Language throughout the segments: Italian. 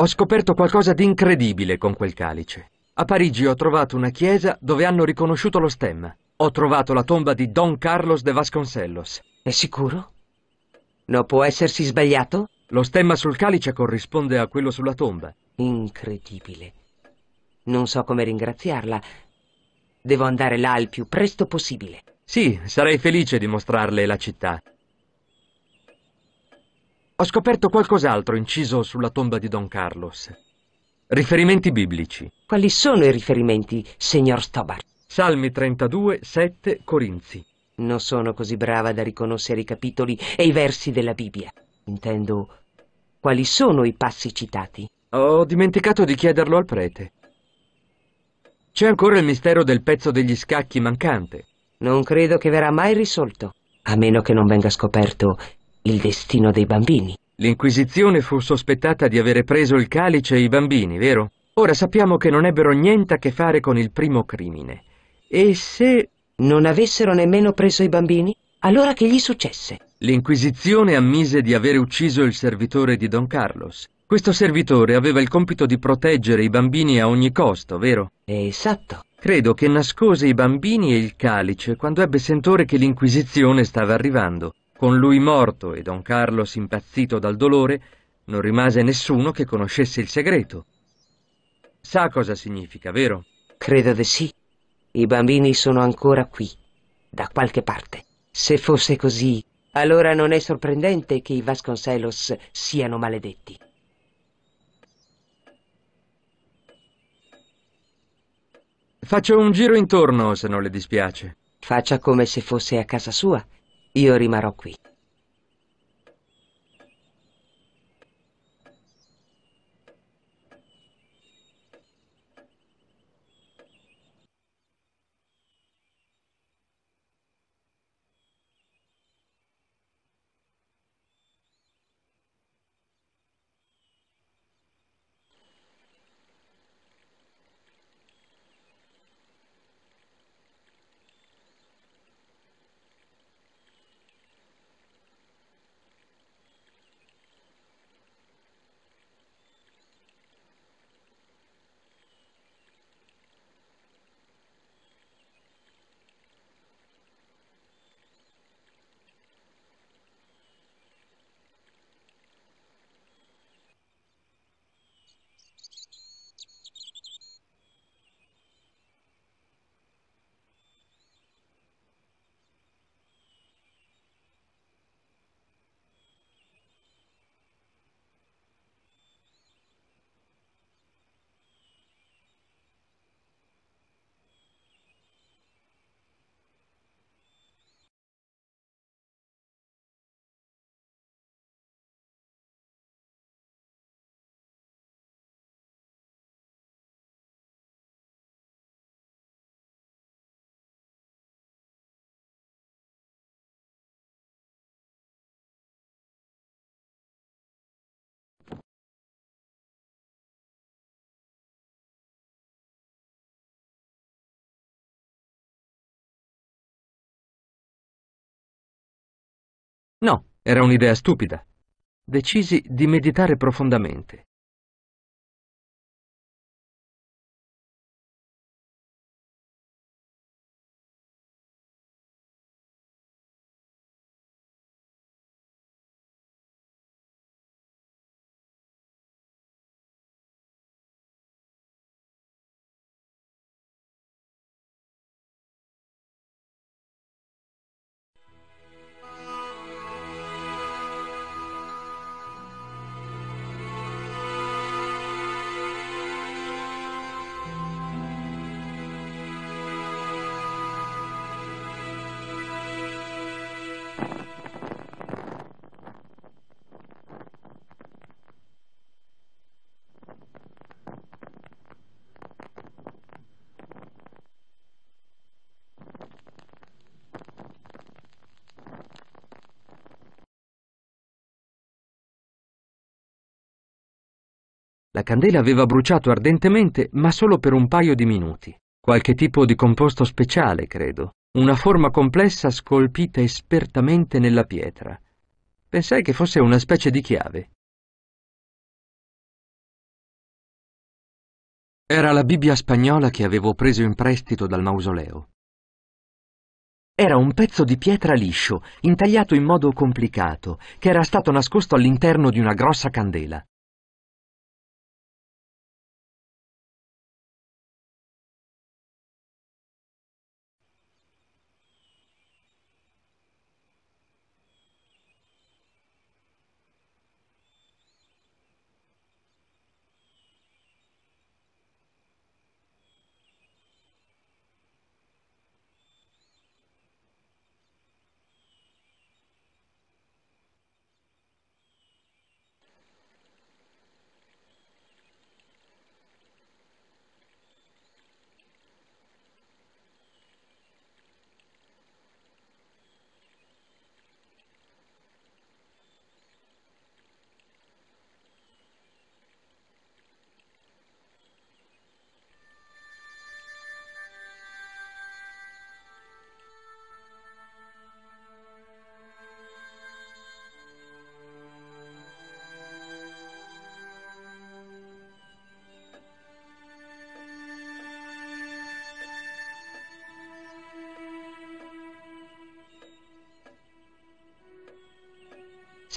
Ho scoperto qualcosa di incredibile con quel calice. A Parigi ho trovato una chiesa dove hanno riconosciuto lo stemma. Ho trovato la tomba di Don Carlos de Vasconcellos. È sicuro? Non può essersi sbagliato? Lo stemma sul calice corrisponde a quello sulla tomba. Incredibile. Non so come ringraziarla. Devo andare là il più presto possibile. Sì, sarei felice di mostrarle la città. Ho scoperto qualcos'altro inciso sulla tomba di Don Carlos. Riferimenti biblici. Quali sono i riferimenti, signor Stobart? Salmi 32, 7, Corinzi. Non sono così brava da riconoscere i capitoli e i versi della Bibbia. Intendo, quali sono i passi citati? Ho dimenticato di chiederlo al prete. C'è ancora il mistero del pezzo degli scacchi mancante. Non credo che verrà mai risolto, a meno che non venga scoperto il destino dei bambini. L'Inquisizione fu sospettata di avere preso il calice e i bambini, vero? Ora sappiamo che non ebbero niente a che fare con il primo crimine. E se... Non avessero nemmeno preso i bambini? Allora che gli successe? L'Inquisizione ammise di aver ucciso il servitore di Don Carlos. Questo servitore aveva il compito di proteggere i bambini a ogni costo, vero? Esatto. Credo che nascose i bambini e il calice quando ebbe sentore che l'Inquisizione stava arrivando. Con lui morto e Don Carlos impazzito dal dolore, non rimase nessuno che conoscesse il segreto. Sa cosa significa, vero? Credo di sì. I bambini sono ancora qui, da qualche parte. Se fosse così, allora non è sorprendente che i Vasconcelos siano maledetti. Faccio un giro intorno, se non le dispiace. Faccia come se fosse a casa sua io rimarrò qui. Era un'idea stupida. Decisi di meditare profondamente. La candela aveva bruciato ardentemente, ma solo per un paio di minuti. Qualche tipo di composto speciale, credo. Una forma complessa scolpita espertamente nella pietra. Pensai che fosse una specie di chiave. Era la Bibbia spagnola che avevo preso in prestito dal mausoleo. Era un pezzo di pietra liscio, intagliato in modo complicato, che era stato nascosto all'interno di una grossa candela.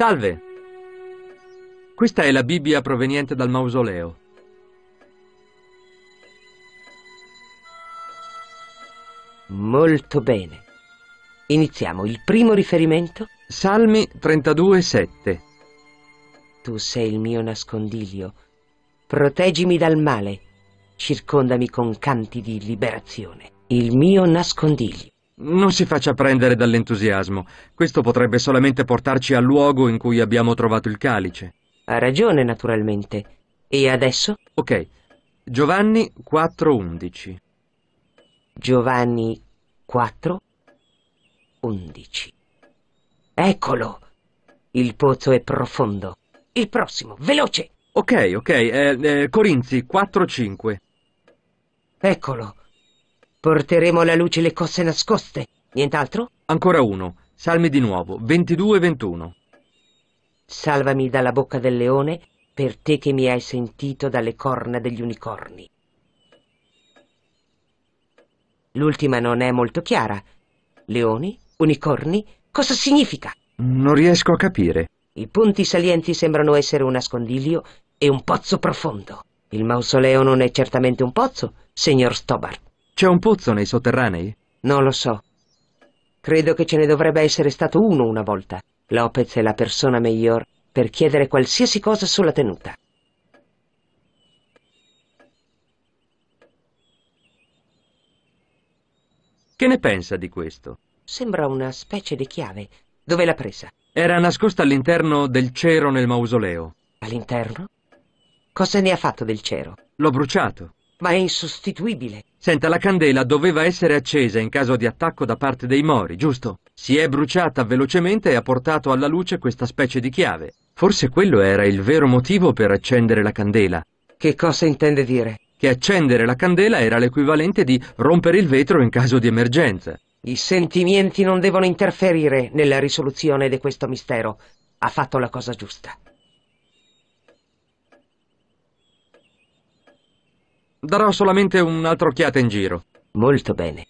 Salve! Questa è la Bibbia proveniente dal mausoleo. Molto bene. Iniziamo il primo riferimento. Salmi 32,7 Tu sei il mio nascondiglio. Proteggimi dal male. Circondami con canti di liberazione. Il mio nascondiglio. Non si faccia prendere dall'entusiasmo. Questo potrebbe solamente portarci al luogo in cui abbiamo trovato il calice. Ha ragione, naturalmente. E adesso? Ok. Giovanni 4.11. Giovanni 4.11. Eccolo! Il pozzo è profondo. Il prossimo, veloce! Ok, ok. Eh, eh, Corinzi 4.5. Eccolo! Porteremo alla luce le cosse nascoste. Nient'altro? Ancora uno. Salmi di nuovo. 22-21. e Salvami dalla bocca del leone per te che mi hai sentito dalle corna degli unicorni. L'ultima non è molto chiara. Leoni? Unicorni? Cosa significa? Non riesco a capire. I punti salienti sembrano essere un nascondiglio e un pozzo profondo. Il mausoleo non è certamente un pozzo, signor Stobart. C'è un pozzo nei sotterranei? Non lo so. Credo che ce ne dovrebbe essere stato uno una volta. Lopez è la persona miglior per chiedere qualsiasi cosa sulla tenuta. Che ne pensa di questo? Sembra una specie di chiave. Dove l'ha presa? Era nascosta all'interno del cero nel mausoleo. All'interno? Cosa ne ha fatto del cero? L'ho bruciato ma è insostituibile. Senta, la candela doveva essere accesa in caso di attacco da parte dei Mori, giusto? Si è bruciata velocemente e ha portato alla luce questa specie di chiave. Forse quello era il vero motivo per accendere la candela. Che cosa intende dire? Che accendere la candela era l'equivalente di rompere il vetro in caso di emergenza. I sentimenti non devono interferire nella risoluzione di questo mistero. Ha fatto la cosa giusta. Darò solamente un'altra occhiata in giro. Molto bene.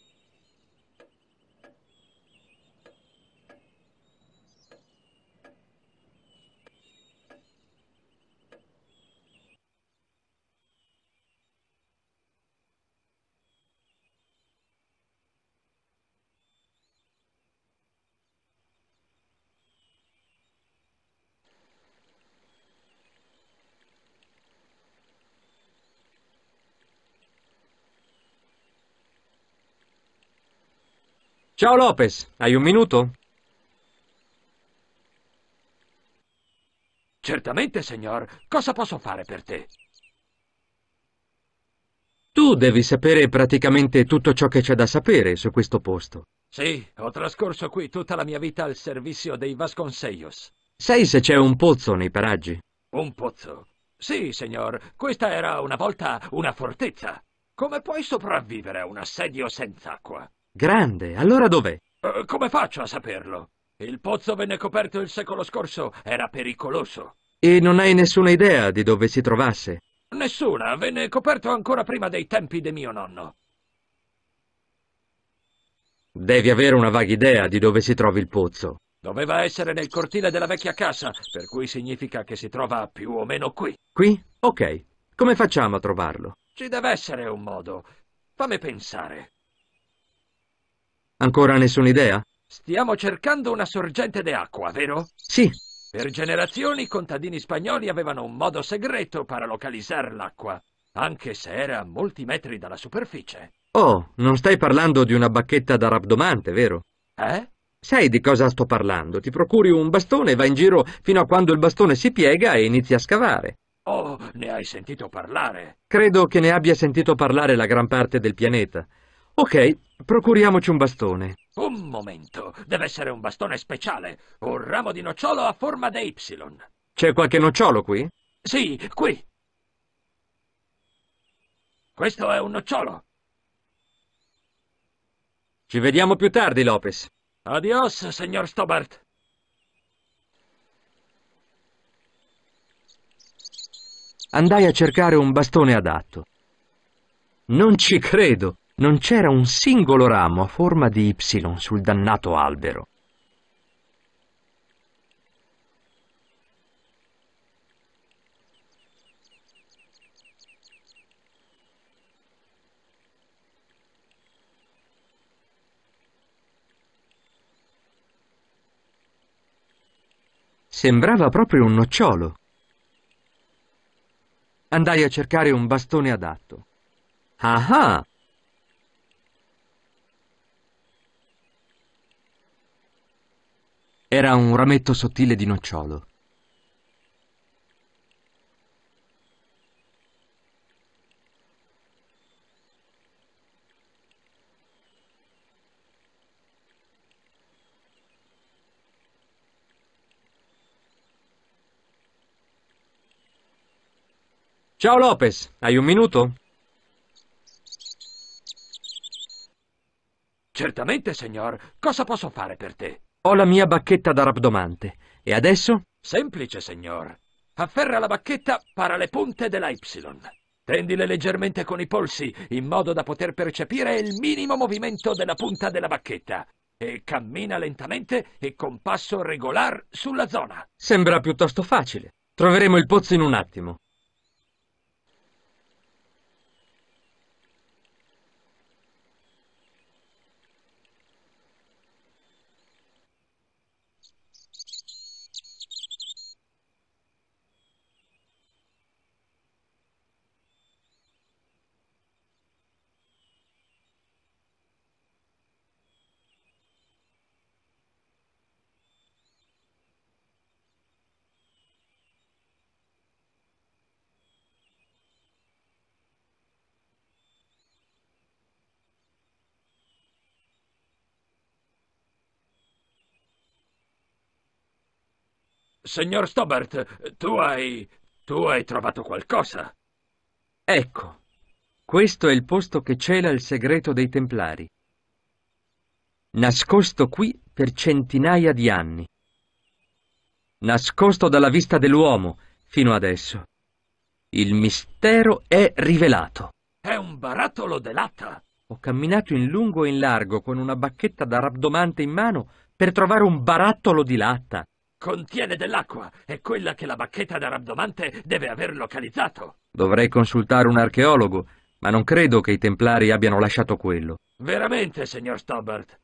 Ciao Lopez, hai un minuto? Certamente, signor. Cosa posso fare per te? Tu devi sapere praticamente tutto ciò che c'è da sapere su questo posto. Sì, ho trascorso qui tutta la mia vita al servizio dei Vasconcellos. Sai se c'è un pozzo nei paraggi? Un pozzo? Sì, signor. Questa era una volta una fortezza. Come puoi sopravvivere a un assedio senza acqua? Grande, allora dov'è? Uh, come faccio a saperlo? Il pozzo venne coperto il secolo scorso, era pericoloso. E non hai nessuna idea di dove si trovasse? Nessuna, venne coperto ancora prima dei tempi di mio nonno. Devi avere una vaga idea di dove si trovi il pozzo. Doveva essere nel cortile della vecchia casa, per cui significa che si trova più o meno qui. Qui? Ok. Come facciamo a trovarlo? Ci deve essere un modo. Fammi pensare. Ancora nessuna idea? Stiamo cercando una sorgente d'acqua, vero? Sì. Per generazioni i contadini spagnoli avevano un modo segreto per localizzare l'acqua, anche se era a molti metri dalla superficie. Oh, non stai parlando di una bacchetta da rabdomante, vero? Eh? Sai di cosa sto parlando? Ti procuri un bastone e vai in giro fino a quando il bastone si piega e inizi a scavare. Oh, ne hai sentito parlare? Credo che ne abbia sentito parlare la gran parte del pianeta. Ok, procuriamoci un bastone. Un momento, deve essere un bastone speciale, un ramo di nocciolo a forma da Y. C'è qualche nocciolo qui? Sì, qui. Questo è un nocciolo. Ci vediamo più tardi, Lopez. Adios, signor Stobart. Andai a cercare un bastone adatto. Non ci credo non c'era un singolo ramo a forma di Y sul dannato albero. Sembrava proprio un nocciolo. Andai a cercare un bastone adatto. Ah ah! Era un rametto sottile di nocciolo. Ciao Lopez, hai un minuto? Certamente, signor. Cosa posso fare per te? Ho la mia bacchetta da rabdomante. E adesso? Semplice, signor. Afferra la bacchetta, para le punte della Y. Tendile leggermente con i polsi, in modo da poter percepire il minimo movimento della punta della bacchetta. E cammina lentamente e con passo regolare sulla zona. Sembra piuttosto facile. Troveremo il pozzo in un attimo. Signor Stobart, tu hai... tu hai trovato qualcosa. Ecco, questo è il posto che cela il segreto dei Templari. Nascosto qui per centinaia di anni. Nascosto dalla vista dell'uomo fino adesso. Il mistero è rivelato. È un barattolo de latta. Ho camminato in lungo e in largo con una bacchetta da rabdomante in mano per trovare un barattolo di latta. Contiene dell'acqua, è quella che la bacchetta da Rabdomante deve aver localizzato. Dovrei consultare un archeologo, ma non credo che i templari abbiano lasciato quello. Veramente, signor Stobart.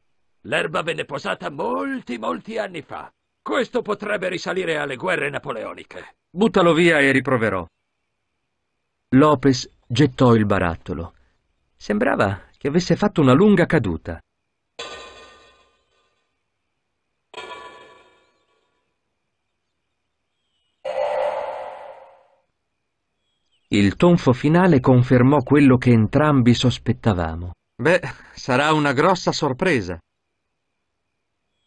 L'erba venne posata molti, molti anni fa. Questo potrebbe risalire alle guerre napoleoniche. Buttalo via e riproverò. Lopez gettò il barattolo. Sembrava che avesse fatto una lunga caduta. Il tonfo finale confermò quello che entrambi sospettavamo. Beh, sarà una grossa sorpresa.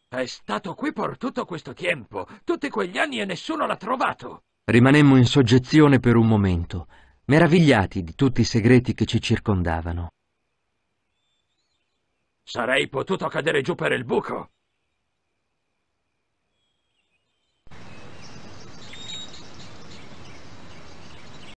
È stato qui per tutto questo tempo, tutti quegli anni e nessuno l'ha trovato. Rimanemmo in soggezione per un momento, meravigliati di tutti i segreti che ci circondavano. Sarei potuto cadere giù per il buco.